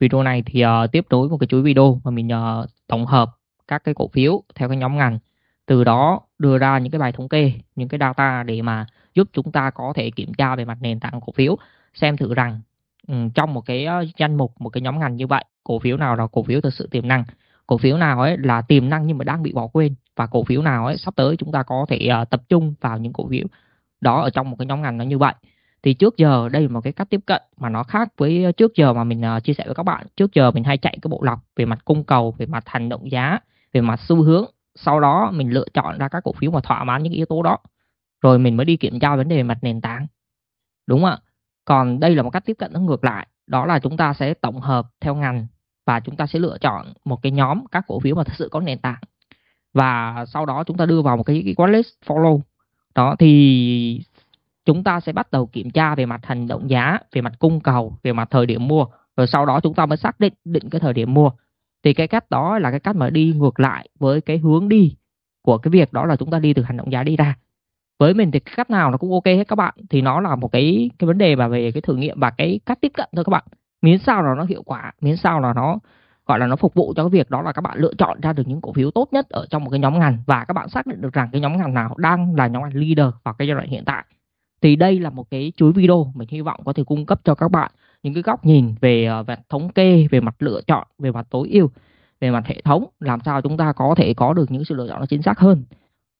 video này thì uh, tiếp nối một cái chuỗi video mà mình uh, tổng hợp các cái cổ phiếu theo cái nhóm ngành từ đó đưa ra những cái bài thống kê những cái data để mà giúp chúng ta có thể kiểm tra về mặt nền tảng cổ phiếu xem thử rằng um, trong một cái ờ, danh mục một cái nhóm ngành như vậy cổ phiếu nào là cổ phiếu thực sự tiềm năng cổ phiếu nào ấy là tiềm năng nhưng mà đang bị bỏ quên và cổ phiếu nào ấy sắp tới chúng ta có thể uh, tập trung vào những cổ phiếu đó ở trong một cái nhóm ngành nó như vậy thì trước giờ đây là một cái cách tiếp cận mà nó khác với ờ, trước giờ mà mình ờ, chia sẻ với các bạn trước giờ mình hay chạy cái bộ lọc về mặt cung cầu về mặt hành động giá về mặt xu hướng sau đó mình lựa chọn ra các cổ phiếu mà thỏa mãn những yếu tố đó rồi mình mới đi kiểm tra vấn đề về mặt nền tảng đúng không ạ còn đây là một cách tiếp cận nó ngược lại đó là chúng ta sẽ tổng hợp theo ngành và chúng ta sẽ lựa chọn một cái nhóm các cổ phiếu mà thực sự có nền tảng và sau đó chúng ta đưa vào một cái, cái watchlist follow đó thì chúng ta sẽ bắt đầu kiểm tra về mặt hành động giá, về mặt cung cầu, về mặt thời điểm mua rồi sau đó chúng ta mới xác định định cái thời điểm mua. Thì cái cách đó là cái cách mà đi ngược lại với cái hướng đi của cái việc đó là chúng ta đi từ hành động giá đi ra. Với mình thì cái cách nào nó cũng ok hết các bạn thì nó là một cái cái vấn đề mà về cái thử nghiệm và cái cách tiếp cận thôi các bạn. Miễn sao là nó hiệu quả, miễn sao là nó gọi là nó phục vụ cho cái việc đó là các bạn lựa chọn ra được những cổ phiếu tốt nhất ở trong một cái nhóm ngành và các bạn xác định được rằng cái nhóm ngành nào đang là nhóm ngành leader vào cái giai đoạn hiện tại thì đây là một cái chuỗi video mình hy vọng có thể cung cấp cho các bạn những cái góc nhìn về ờ, về thống kê về mặt lựa chọn về mặt tối ưu về mặt hệ thống làm sao chúng ta có thể có được những sự lựa chọn nó chính xác hơn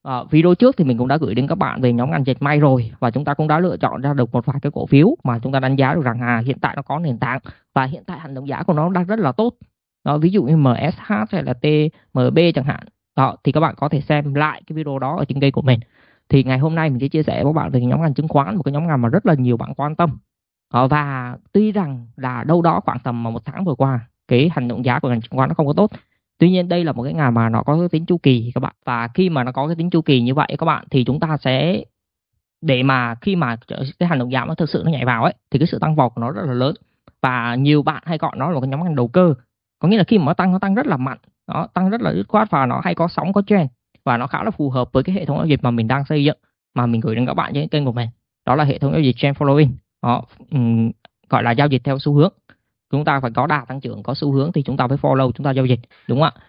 à, video trước thì mình cũng đã gửi đến các bạn về nhóm ngành dệt may rồi và chúng ta cũng đã lựa chọn ra được một vài cái cổ phiếu mà chúng ta đánh giá được rằng à hiện tại nó có nền tảng và hiện tại hành động giá của nó đang rất là tốt đó, ví dụ như MSH hay là TMB chẳng hạn đó, thì các bạn có thể xem lại cái video đó ở trên kênh của mình thì ngày hôm nay mình sẽ chia sẻ với bạn về nhóm ngành chứng khoán một cái nhóm ngành mà rất là nhiều bạn quan tâm ờ, và tuy rằng là đâu đó khoảng tầm một tháng vừa qua cái hành động giá của ngành chứng khoán nó không có tốt tuy nhiên đây là một cái ngành mà nó có cái tính chu kỳ các bạn và khi mà nó có cái tính chu kỳ như vậy các bạn thì chúng ta sẽ để mà khi mà cái hành động giảm nó thực sự nó nhảy vào ấy thì cái sự tăng vọt của nó rất là lớn và nhiều bạn hay gọi nó là cái nhóm ngành đầu cơ có nghĩa là khi mà nó tăng nó tăng rất là mạnh nó tăng rất là dứt khoát và nó hay có sóng có trend và nó khá là phù hợp với cái hệ thống giao dịch mà mình đang xây dựng mà mình gửi đến các bạn trên kênh của mình đó là hệ thống giao dịch trend following đó, um, gọi là giao dịch theo xu hướng chúng ta phải có đà tăng trưởng có xu hướng thì chúng ta phải follow chúng ta giao dịch đúng không ạ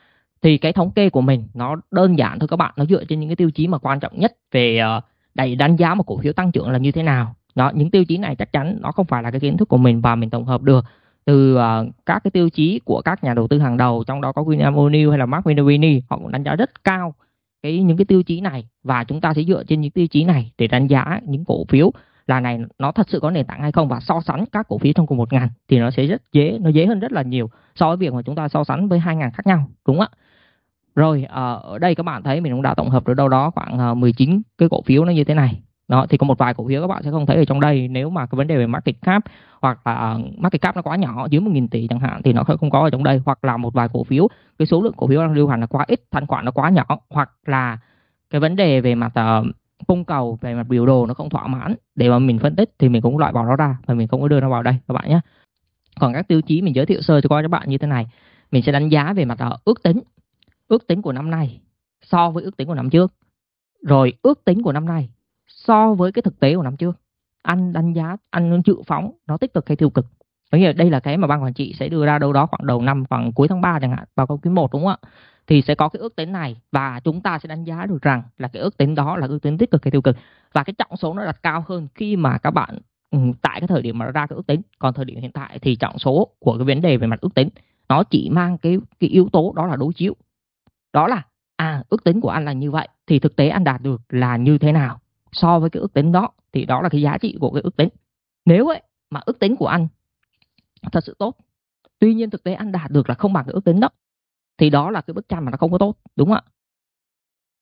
thì cái thống kê của mình nó đơn giản thôi các bạn nó dựa trên những cái tiêu chí mà quan trọng nhất về ờ, đẩy đánh giá một cổ phiếu tăng trưởng là như thế nào đó những tiêu chí này chắc chắn nó không phải là cái kiến thức của mình và mình tổng hợp được từ uh, các cái tiêu chí của các nhà đầu tư hàng đầu trong đó có William O'Neill hay là Mark Minervini họ cũng đánh giá rất cao cái những cái tiêu chí này và chúng ta sẽ dựa trên những tiêu chí này để đánh giá những cổ phiếu là này nó thật sự có nền tảng hay không và so sánh các cổ phiếu trong cùng một ngành thì nó sẽ rất dễ nó dễ hơn rất là nhiều so với việc mà chúng ta so sánh với hai ngành khác nhau đúng không ạ rồi ờ, ở đây các bạn thấy mình cũng đã tổng hợp được đâu đó khoảng 19 ờ, cái cổ phiếu nó như thế này đó thì có một vài cổ phiếu các bạn sẽ không thấy ở trong đây nếu mà cái vấn đề về market cap hoặc là à, market cap nó quá nhỏ dưới 1 nghìn tỷ chẳng hạn thì nó sẽ không có ở trong đây hoặc là một vài cổ phiếu cái số lượng cổ phiếu đang lưu hành là quá ít thanh khoản nó quá nhỏ hoặc là cái vấn đề về mặt ờ, cung cầu về mặt biểu đồ nó không thỏa mãn để mà mình phân tích thì mình cũng loại bỏ nó ra và mình không có đưa nó vào đây các bạn nhé còn các tiêu chí mình giới thiệu sơ cho các bạn như thế này mình sẽ đánh giá về mặt ờ, ước tính ước tính của năm nay so với ước tính của năm trước rồi ước tính của năm nay so với cái thực tế của năm trước anh đánh giá anh dự phóng nó tích cực hay tiêu cực có nghĩa đây là cái mà ban quản trị sẽ đưa ra đâu đó khoảng đầu năm khoảng cuối tháng 3 chẳng hạn vào quý 1 đúng không ạ thì sẽ có cái ước tính này và chúng ta sẽ đánh giá được rằng là cái ước tính đó là ước tính tích cực hay tiêu cực và cái trọng số nó đặt cao hơn khi mà các bạn ừ, tại cái thời điểm mà ra cái ước tính còn thời điểm hiện tại thì trọng số của cái vấn đề về mặt ước tính nó chỉ mang cái cái yếu tố đó là đối chiếu đó là à ước tính của anh là như vậy thì thực tế anh đạt được là như thế nào so với cái ước tính đó thì đó là cái giá trị của cái ước tính nếu ấy mà ước tính của anh thật sự tốt tuy nhiên thực tế anh đạt được là không bằng cái ước tính đó thì đó là cái bức tranh mà nó không có tốt đúng không ạ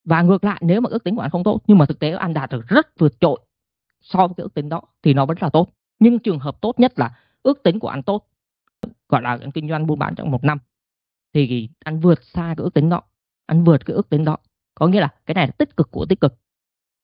và ngược lại nếu mà ước tính của anh không tốt nhưng mà thực tế anh đạt được rất vượt trội so với cái ước tính đó thì nó vẫn là tốt nhưng trường hợp tốt nhất là ước tính của anh tốt gọi là anh kinh doanh buôn bán trong một năm thì anh vượt xa cái ước tính đó anh vượt cái ước tính đó có nghĩa là cái này là tích cực của tích cực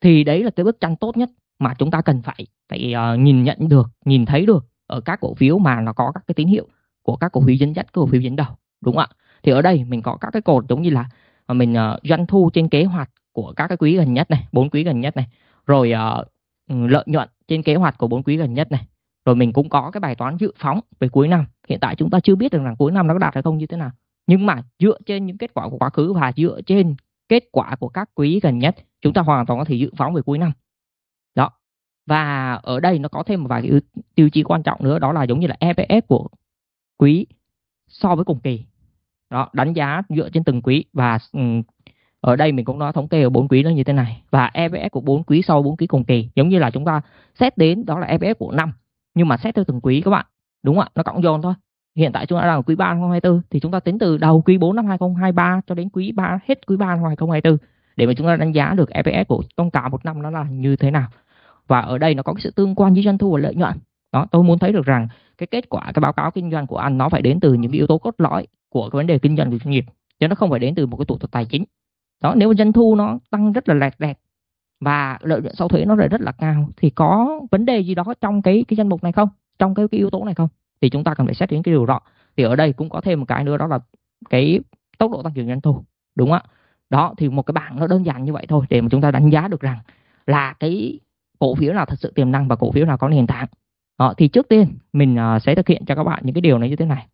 thì đấy là cái bức tranh tốt nhất mà chúng ta cần phải phải uh, nhìn nhận được nhìn thấy được ở các cổ phiếu mà nó có các cái tín hiệu của các cổ phiếu dẫn dắt cổ phiếu dẫn đầu đúng không ạ thì ở đây mình có các cái cột giống như là ờ, mình uh, doanh thu trên kế hoạch của các cái quý gần nhất này bốn quý gần nhất này rồi uh, lợi nhuận trên kế hoạch của bốn quý gần nhất này rồi mình cũng có cái bài toán dự phóng về cuối năm hiện tại chúng ta chưa biết được rằng cuối năm nó có đạt hay không như thế nào nhưng mà dựa trên những kết quả của quá khứ và dựa trên kết quả của các quý gần nhất chúng ta hoàn toàn có thể dự phóng về cuối năm đó và ở đây nó có thêm một vài cái tiêu chí quan trọng nữa đó là giống như là EPS của quý so với cùng kỳ đó đánh giá dựa trên từng quý và ừ, ở đây mình cũng nói thống kê ở bốn quý nó như thế này và EPS của bốn quý sau so bốn quý cùng kỳ giống như là chúng ta xét đến đó là EPS của năm nhưng mà xét theo từng quý các bạn đúng không ạ nó cộng dồn thôi hiện tại chúng ta đang ở quý 3 2024 thì chúng ta tính từ đầu quý 4 năm 2023 cho đến quý 3 hết quý 3 năm 2024 để mà chúng ta đánh giá được EPS của trong cả một năm nó là như thế nào và ở đây nó có cái sự tương quan với doanh thu và lợi nhuận đó tôi muốn thấy được rằng cái kết quả cái báo cáo kinh doanh của anh nó phải đến từ những cái yếu tố cốt lõi của cái vấn đề kinh doanh của doanh nghiệp chứ nó không phải đến từ một cái tụ thuật tài chính đó nếu doanh thu nó tăng rất là lẹt đẹt và lợi nhuận sau thuế nó lại rất là cao thì có vấn đề gì đó trong cái cái danh mục này không trong cái, cái yếu tố này không thì chúng ta cần phải xét đến cái điều đó thì ở đây cũng có thêm một cái nữa đó là cái tốc độ tăng trưởng doanh thu đúng không ạ đó thì một cái bảng nó đơn giản như vậy thôi để mà chúng ta đánh giá được rằng là cái cổ phiếu nào thật sự tiềm năng và cổ phiếu nào có nền tảng đó, thì trước tiên mình uh, sẽ thực hiện cho các bạn những cái điều này như thế này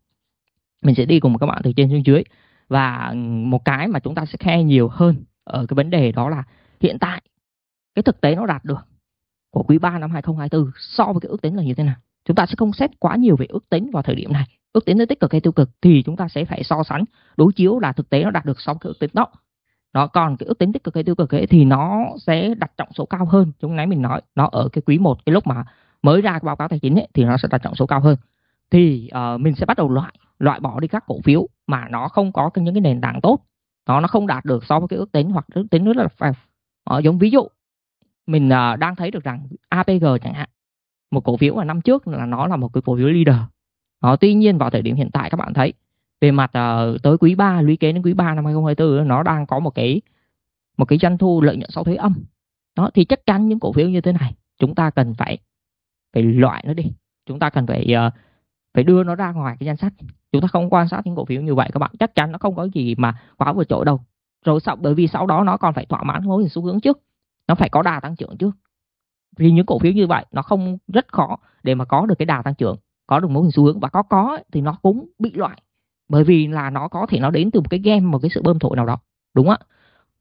mình sẽ đi cùng các bạn từ trên xuống dưới và một cái mà chúng ta sẽ khe nhiều hơn ở cái vấn đề đó là hiện tại cái thực tế nó đạt được của quý 3 năm 2024 so với cái ước tính là như thế nào chúng ta sẽ không xét quá nhiều về ước tính vào thời điểm này ước tính nó tích cực hay tiêu cực thì chúng ta sẽ phải so sánh đối chiếu là thực tế nó đạt được so với cái ước tính đó nó còn cái ước tính tích cực hay tiêu cực ấy thì nó sẽ đặt trọng số cao hơn chúng nãy mình nói nó ở cái quý 1 cái lúc mà mới ra cái báo cáo tài chính ấy, thì nó sẽ đặt trọng số cao hơn thì uh, mình sẽ bắt đầu loại loại bỏ đi các cổ phiếu mà nó không có những cái nền tảng tốt nó nó không đạt được so với cái ước tính hoặc ước tính rất là phải uh, ờ, giống ví dụ mình uh, đang thấy được rằng APG chẳng hạn một cổ phiếu mà năm trước là nó là một cái cổ phiếu leader đó, tuy nhiên vào thời điểm hiện tại các bạn thấy về mặt uh, tới quý 3 lũy kế đến quý 3 năm 2024 nó đang có một cái một cái doanh thu lợi nhuận sau thuế âm đó thì chắc chắn những cổ phiếu như thế này chúng ta cần phải phải loại nó đi chúng ta cần phải uh, phải đưa nó ra ngoài cái danh sách chúng ta không quan sát những cổ phiếu như vậy các bạn chắc chắn nó không có gì mà quá vượt trội đâu rồi sau bởi vì sau đó nó còn phải thỏa mãn mối xu hướng trước nó phải có đà tăng trưởng trước vì những cổ phiếu như vậy nó không rất khó để mà có được cái đà tăng trưởng có được mối hình xu hướng và có có thì nó cũng bị loại bởi vì là nó có thể nó đến từ một cái game một cái sự bơm thổi nào đó đúng ạ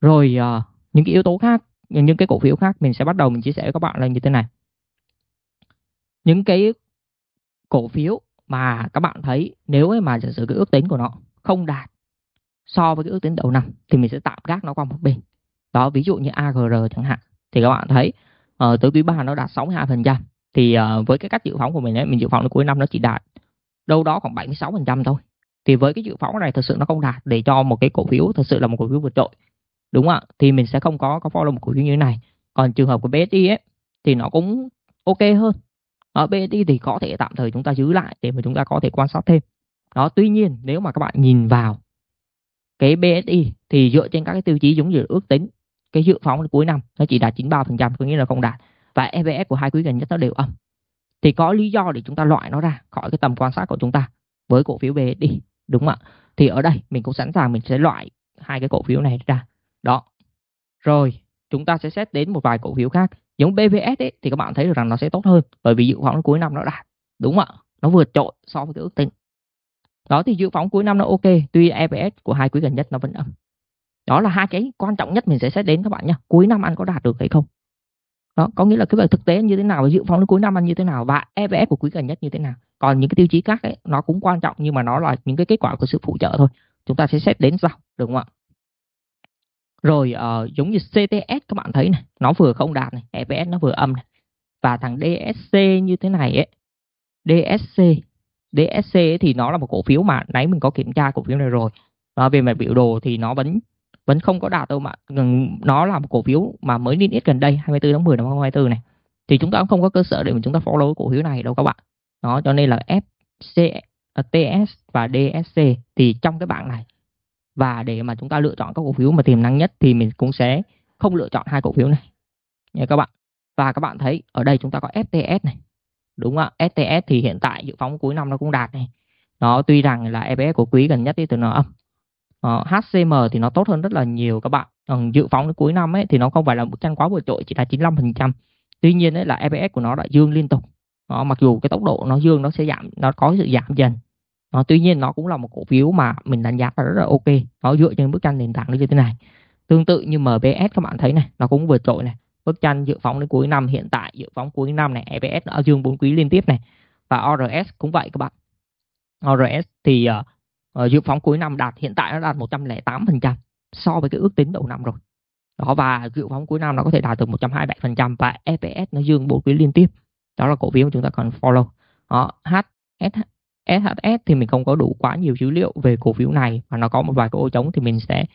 rồi uh, những cái yếu tố khác những cái cổ phiếu khác mình sẽ bắt đầu mình chia sẻ với các bạn là như thế này những cái cổ phiếu mà các bạn thấy nếu mà giả sử cái ước tính của nó không đạt so với cái ước tính đầu năm thì mình sẽ tạm gác nó qua một bên đó ví dụ như AGR chẳng hạn thì các bạn thấy uh, tới quý 3 nó đạt 62% thì uh, với cái cách dự phóng của mình ấy, mình dự phóng đến cuối năm nó chỉ đạt đâu đó khoảng 76% thôi thì với cái dự phóng này thật sự nó không đạt để cho một cái cổ phiếu thật sự là một cổ phiếu vượt trội đúng không ạ thì mình sẽ không có có follow một cổ phiếu như thế này còn trường hợp của BSI ấy thì nó cũng ok hơn ở BSI thì có thể tạm thời chúng ta giữ lại để mà chúng ta có thể quan sát thêm đó tuy nhiên nếu mà các bạn nhìn vào cái BSI thì dựa trên các cái tiêu chí giống như ước tính cái dự phóng cuối năm nó chỉ đạt 93% có nghĩa là không đạt và EPS của hai quý gần nhất nó đều âm thì có lý do để chúng ta loại nó ra khỏi cái tầm quan sát của chúng ta với cổ phiếu BSI đúng không ạ? Thì ở đây mình cũng sẵn sàng mình sẽ loại hai cái cổ phiếu này ra. Đó. Rồi, chúng ta sẽ xét đến một vài cổ phiếu khác. Giống BVS ấy, thì các bạn thấy được rằng nó sẽ tốt hơn bởi vì dự phóng cuối năm nó đạt. Đúng không ạ? Nó vượt trội so với cái ước tính. Đó thì dự phóng cuối năm nó ok, tuy EPS của hai quý gần nhất nó vẫn âm. Đó là hai cái quan trọng nhất mình sẽ xét đến các bạn nhé. Cuối năm anh có đạt được hay không? Đó, có nghĩa là cái việc thực tế như thế nào, dự phóng cuối năm anh như thế nào và EPS của quý gần nhất như thế nào còn những cái tiêu chí khác ấy, nó cũng quan trọng nhưng mà nó là những cái kết quả của sự phụ trợ thôi chúng ta sẽ xét đến sau được không ạ rồi uh, giống như CTS các bạn thấy này nó vừa không đạt này EPS nó vừa âm này và thằng DSC như thế này ấy DSC DSC ấy thì nó là một cổ phiếu mà nãy mình có kiểm tra cổ phiếu này rồi nó về mặt biểu đồ thì nó vẫn vẫn không có đạt đâu mà nó là một cổ phiếu mà mới niêm yết gần đây 24 tháng 10 năm 2024 này thì chúng ta cũng không có cơ sở để mà chúng ta follow cổ phiếu này đâu các bạn đó cho nên là FC à, TS và DSC thì trong cái bảng này và để mà chúng ta lựa chọn các cổ phiếu mà tiềm năng nhất thì mình cũng sẽ không lựa chọn hai cổ phiếu này nha các bạn và các bạn thấy ở đây chúng ta có FTS này đúng không ạ FTS thì hiện tại dự phóng cuối năm nó cũng đạt này nó tuy rằng là EPS của quý gần nhất thì từ nó âm ờ, HCM thì nó tốt hơn rất là nhiều các bạn còn dự phóng đến cuối năm ấy thì nó không phải là mức tăng quá vượt trội chỉ là 95 tuy nhiên ấy là EPS của nó đã dương liên tục đó, mặc dù cái tốc độ nó dương nó sẽ giảm nó có sự giảm dần nó tuy nhiên nó cũng là một cổ phiếu mà mình đánh giá là rất là ok nó dựa trên bức tranh nền tảng như thế này tương tự như MBS các bạn thấy này nó cũng vượt trội này bức tranh dự phóng đến cuối năm hiện tại dự phóng cuối năm này EPS đã dương 4 quý liên tiếp này và ORS cũng vậy các bạn ORS thì uh, dự phóng cuối năm đạt hiện tại nó đạt 108% so với cái ước tính đầu năm rồi đó và dự phóng cuối năm nó có thể đạt từ 127% và EPS nó dương 4 quý liên tiếp đó là cổ phiếu mà chúng ta cần follow đó, HSH thì mình không có đủ quá nhiều dữ liệu về cổ phiếu này và nó có một vài cái ô trống thì mình sẽ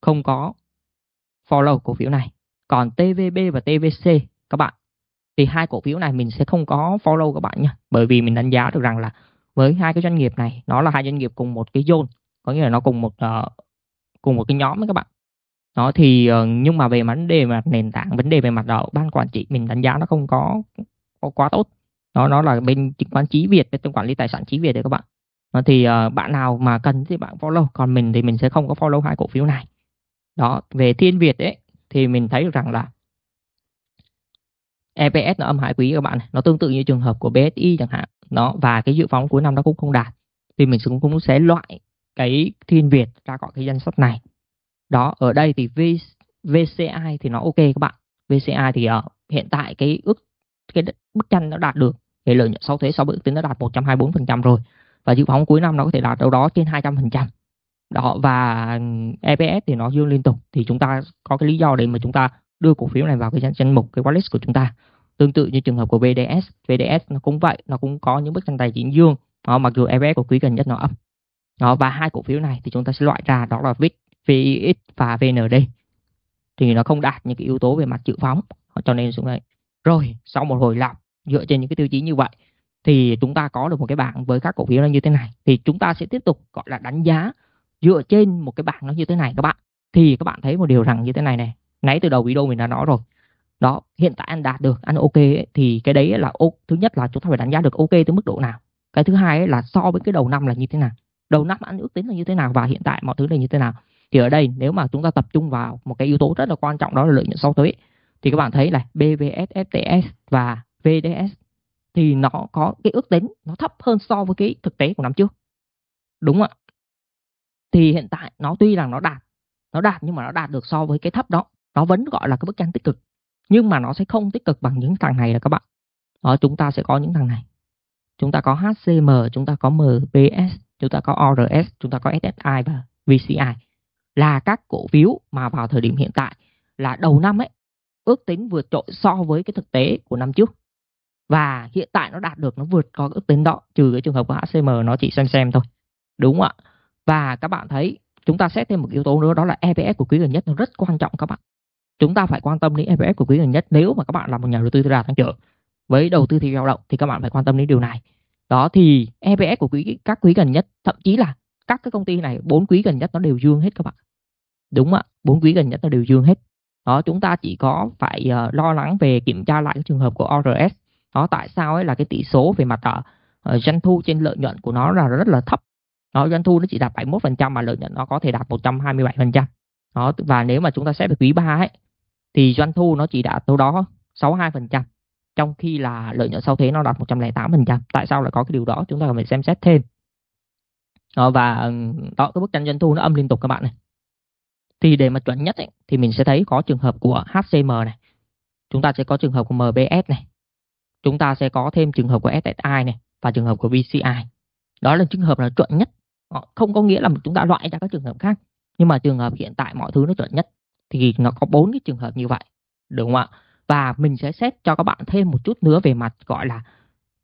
không có follow cổ phiếu này. Còn TVB và TVC các bạn thì hai cổ phiếu này mình sẽ không có follow các bạn nha, bởi vì mình đánh giá được rằng là với hai cái doanh nghiệp này nó là hai doanh nghiệp cùng một cái zone, có nghĩa là nó cùng một uh, cùng một cái nhóm đấy các bạn. Nó thì uh, nhưng mà về vấn đề mà nền tảng, vấn đề về mặt đạo ờ, ban quản trị mình đánh giá nó không có quá tốt đó nó là bên chứng khoán trí việt bên quản lý tài sản trí việt đấy các bạn thì uh, bạn nào mà cần thì bạn follow còn mình thì mình sẽ không có follow hai cổ phiếu này đó về thiên việt ấy thì mình thấy được rằng là EPS nó âm hai quý các bạn nó tương tự như trường hợp của BSI chẳng hạn nó và cái dự phóng cuối năm nó cũng không đạt thì mình cũng cũng sẽ loại cái thiên việt ra khỏi cái danh sách này đó ở đây thì v, VCI thì nó ok các bạn VCI thì uh, hiện tại cái ước cái bức tranh nó đạt được thì lợi nhuận sau thuế sau với ước tính nó đạt 124% rồi và dự phóng cuối năm nó có thể đạt đâu đó trên 200% đó và EPS thì nó dương liên tục thì chúng ta có cái lý do để mà chúng ta đưa cổ phiếu này vào cái danh mục cái wallet của chúng ta tương tự như trường hợp của VDS VDS nó cũng vậy nó cũng có những bức tranh tài chính dương đó, mặc dù EPS của quý gần nhất nó âm đó, và hai cổ phiếu này thì chúng ta sẽ loại ra đó là VIX VIX và VND thì nó không đạt những cái yếu tố về mặt dự phóng cho nên chúng ta rồi sau một hồi lọc dựa trên những cái tiêu chí như vậy thì chúng ta có được một cái bảng với các cổ phiếu nó như thế này thì chúng ta sẽ tiếp tục gọi là đánh giá dựa trên một cái bảng nó như thế này các bạn thì các bạn thấy một điều rằng như thế này này nãy từ đầu video mình đã nói rồi đó hiện tại anh đạt được anh ok ấy, thì cái đấy là ok thứ nhất là chúng ta phải đánh giá được ok tới mức độ nào cái thứ hai là so với cái đầu năm là như thế nào đầu năm anh ước tính là như thế nào và hiện tại mọi thứ là như thế nào thì ở đây nếu mà chúng ta tập trung vào một cái yếu tố rất là quan trọng đó là lợi nhuận sau thuế thì các bạn thấy là BVS, FTS và VDS thì nó có cái ước tính nó thấp hơn so với cái thực tế của năm trước. Đúng ạ. Thì hiện tại nó tuy rằng nó đạt, nó đạt nhưng mà nó đạt được so với cái thấp đó. Nó vẫn gọi là cái bức tranh tích cực. Nhưng mà nó sẽ không tích cực bằng những thằng này là các bạn. Đó, chúng ta sẽ có những thằng này. Chúng ta có HCM, chúng ta có MBS, chúng ta có ORS, chúng ta có SSI và VCI là các cổ phiếu mà vào thời điểm hiện tại là đầu năm ấy ước tính vượt trội so với cái thực tế của năm trước và hiện tại nó đạt được nó vượt có ước tính đó trừ cái trường hợp của HCM nó chỉ xem xem thôi đúng không ạ và các bạn thấy chúng ta xét thêm một yếu tố nữa đó là EPS của quý gần nhất nó rất quan trọng các bạn chúng ta phải quan tâm đến EPS của quý gần nhất nếu mà các bạn là một nhà đầu tư đà tăng trưởng với đầu tư thị lao động thì các bạn phải quan tâm đến điều này đó thì EPS của quý các quý gần nhất thậm chí là các cái công ty này bốn quý gần nhất nó đều dương hết các bạn đúng ạ bốn quý gần nhất nó đều dương hết đó chúng ta chỉ có phải uh, lo lắng về kiểm tra lại cái trường hợp của ORS đó tại sao ấy là cái tỷ số về mặt uh, doanh thu trên lợi nhuận của nó là rất là thấp đó doanh thu nó chỉ đạt 71% mà lợi nhuận nó có thể đạt 127% đó và nếu mà chúng ta xét về quý 3 ấy thì doanh thu nó chỉ đạt đâu đó 62% trong khi là lợi nhuận sau thuế nó đạt 108%. Tại sao lại có cái điều đó? Chúng ta cần phải xem xét thêm. Đó, và ừ, đó cái bức tranh doanh thu nó âm liên tục các bạn này. Thì để mà chuẩn nhất ấy, thì mình sẽ thấy có trường hợp của HCM này. Chúng ta sẽ có trường hợp của MBS này. Chúng ta sẽ có thêm trường hợp của SSI này và trường hợp của VCI. Đó là trường hợp là chuẩn nhất. Ờ, không có nghĩa là chúng ta loại ra các trường hợp khác. Nhưng mà trường hợp hiện tại mọi thứ nó chuẩn nhất thì nó có bốn cái trường hợp như vậy. Đúng không ạ? Và mình sẽ xét cho các bạn thêm một chút nữa về mặt gọi là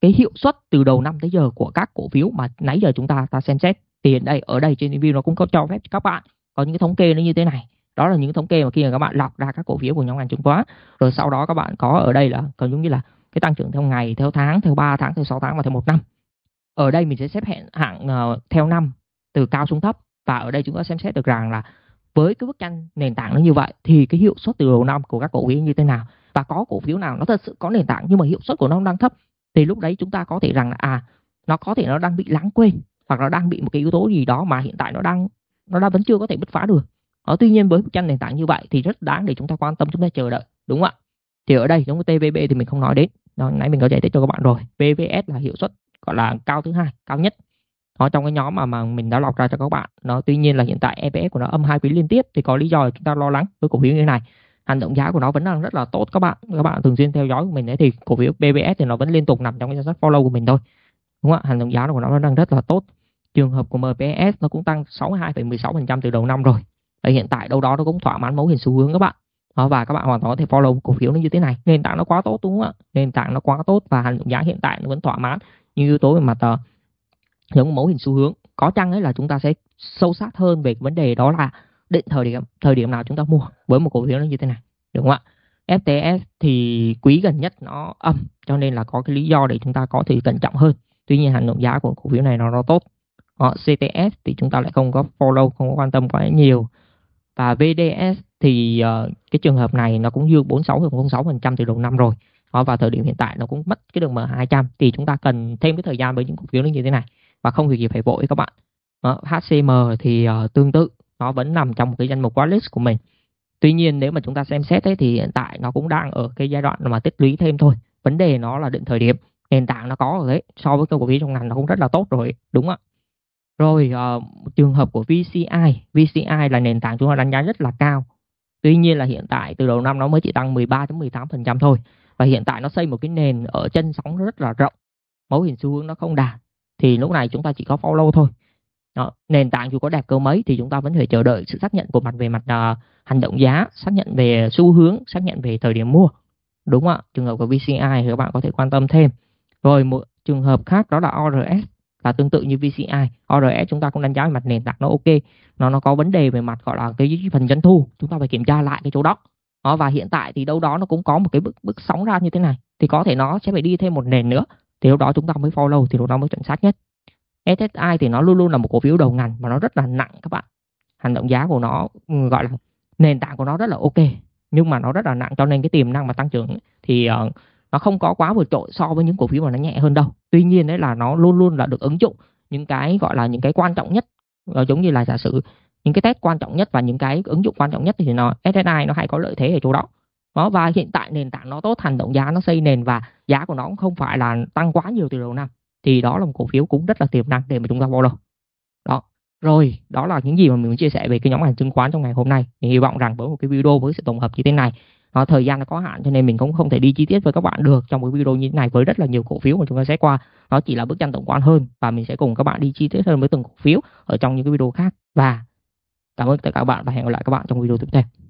cái hiệu suất từ đầu năm tới giờ của các cổ phiếu mà nãy giờ chúng ta ta xem xét thì hiện đây ở đây trên review nó cũng có cho phép các bạn có những cái thống kê nó như thế này đó là những thống kê mà khi mà các bạn lọc ra các cổ phiếu của nhóm ngành chứng khoán rồi sau đó các bạn có ở đây là còn giống như là cái tăng trưởng theo ngày theo tháng theo 3 tháng theo 6 tháng và theo một năm ở đây mình sẽ xếp hạng hạng ờ, uh, theo năm từ cao xuống thấp và ở đây chúng ta xem xét được rằng là với cái bức tranh nền tảng nó như vậy thì cái hiệu suất từ đầu năm của các cổ phiếu như thế nào và có cổ phiếu nào nó thật sự có nền tảng nhưng mà hiệu suất của nó đang thấp thì lúc đấy chúng ta có thể rằng là à nó có thể nó đang bị lãng quên hoặc nó đang bị một cái yếu tố gì đó mà hiện tại nó đang nó vẫn chưa có thể bứt phá được ở ờ, tuy nhiên với bức tranh nền tảng như vậy thì rất đáng để chúng ta quan tâm chúng ta chờ đợi đúng không ạ thì ở đây giống như tvb thì mình không nói đến đó, nãy mình có giải thích cho các bạn rồi vvs là hiệu suất gọi là cao thứ hai cao nhất nó trong cái nhóm mà mà mình đã lọc ra cho các bạn nó tuy nhiên là hiện tại EPS của nó âm hai quý liên tiếp thì có lý do chúng ta lo lắng với cổ phiếu như thế này hành động giá của nó vẫn đang rất là tốt các bạn các bạn thường xuyên theo dõi của mình ấy thì cổ phiếu BBS thì nó vẫn liên tục nằm trong cái danh sách follow của mình thôi đúng không ạ hành động giá của nó vẫn đang rất là tốt trường hợp của MPS nó cũng tăng 62,16% từ đầu năm rồi Đấy, hiện tại đâu đó nó cũng thỏa mãn mẫu hình xu hướng các bạn đó, và các bạn hoàn toàn có thể follow cổ phiếu nó như thế này nền tảng nó quá tốt đúng không ạ nền tảng nó quá tốt và hành động giá hiện tại nó vẫn thỏa mãn như yếu tố về mặt uh, giống mẫu hình xu hướng có chăng ấy là chúng ta sẽ sâu sát hơn về vấn đề đó là định thời điểm thời điểm nào chúng ta mua với một cổ phiếu nó như thế này đúng không ạ FTS thì quý gần nhất nó âm cho nên là có cái lý do để chúng ta có thể cẩn trọng hơn tuy nhiên hành động giá của cổ phiếu này nó, nó tốt uh, ờ, CTS thì chúng ta lại không có follow không có quan tâm quá nhiều và VDS thì uh, cái trường hợp này nó cũng dương trăm từ đầu năm rồi uh, và thời điểm hiện tại nó cũng mất cái đường M200 thì chúng ta cần thêm cái thời gian với những cổ phiếu như thế này và không việc gì phải vội các bạn uh, ờ, HCM thì uh, tương tự nó vẫn nằm trong một cái danh mục watchlist của mình tuy nhiên nếu mà chúng ta xem xét ấy, thì hiện tại nó cũng đang ở cái giai đoạn mà tích lũy thêm thôi vấn đề nó là định thời điểm nền tảng nó có rồi đấy so với cơ cổ phiếu trong ngành nó cũng rất là tốt rồi đúng ạ rồi uh, trường hợp của VCI VCI là nền tảng chúng ta đánh giá rất là cao tuy nhiên là hiện tại từ đầu năm nó mới chỉ tăng 13.18% thôi và hiện tại nó xây một cái nền ở chân sóng rất là rộng mẫu hình xu hướng nó không đạt thì lúc này chúng ta chỉ có follow thôi đó, nền tảng dù có đẹp cơ mấy thì chúng ta vẫn phải chờ đợi sự xác nhận của mặt về mặt uh, hành động giá xác nhận về xu hướng xác nhận về thời điểm mua đúng không ạ trường hợp của VCI thì các bạn có thể quan tâm thêm rồi một trường hợp khác đó là ORS và tương tự như VCI ORS chúng ta cũng đánh giá về mặt nền tảng nó ok nó nó có vấn đề về mặt gọi là cái phần doanh thu chúng ta phải kiểm tra lại cái chỗ đó đó, và hiện tại thì đâu đó nó cũng có một cái bước bước sóng ra như thế này thì có thể nó sẽ phải đi thêm một nền nữa thì lúc đó chúng ta mới follow thì lúc đó mới chuẩn xác nhất SSI thì nó luôn luôn là một cổ phiếu đầu ngành mà nó rất là nặng các bạn hành động giá của nó ừ, gọi là nền tảng của nó rất là ok nhưng mà nó rất là nặng cho nên cái tiềm năng mà tăng trưởng thì uh, nó không có quá vượt trội so với những cổ phiếu mà nó nhẹ hơn đâu tuy nhiên đấy là nó luôn luôn là được ứng dụng những cái gọi là những cái quan trọng nhất ờ, giống như là giả sử những cái test quan trọng nhất và những cái ứng dụng quan trọng nhất thì nó SSI nó hay có lợi thế ở chỗ đó đó và hiện tại nền tảng nó tốt hành động giá nó xây nền và giá của nó cũng không phải là tăng quá nhiều từ đầu năm thì đó là một cổ phiếu cũng rất là tiềm năng để mà chúng ta follow đó rồi đó là những gì mà mình muốn chia sẻ về cái nhóm ngành chứng khoán trong ngày hôm nay thì hy vọng rằng với một cái video với sự tổng hợp như thế này à, thời gian nó có hạn cho nên mình cũng không thể đi chi tiết với các bạn được trong cái video như thế này với rất là nhiều cổ phiếu mà chúng ta sẽ qua nó chỉ là bức tranh tổng quan hơn và mình sẽ cùng các bạn đi chi tiết hơn với từng cổ phiếu ở trong những cái video khác và cảm ơn tất cả các bạn và hẹn gặp lại các bạn trong video tiếp theo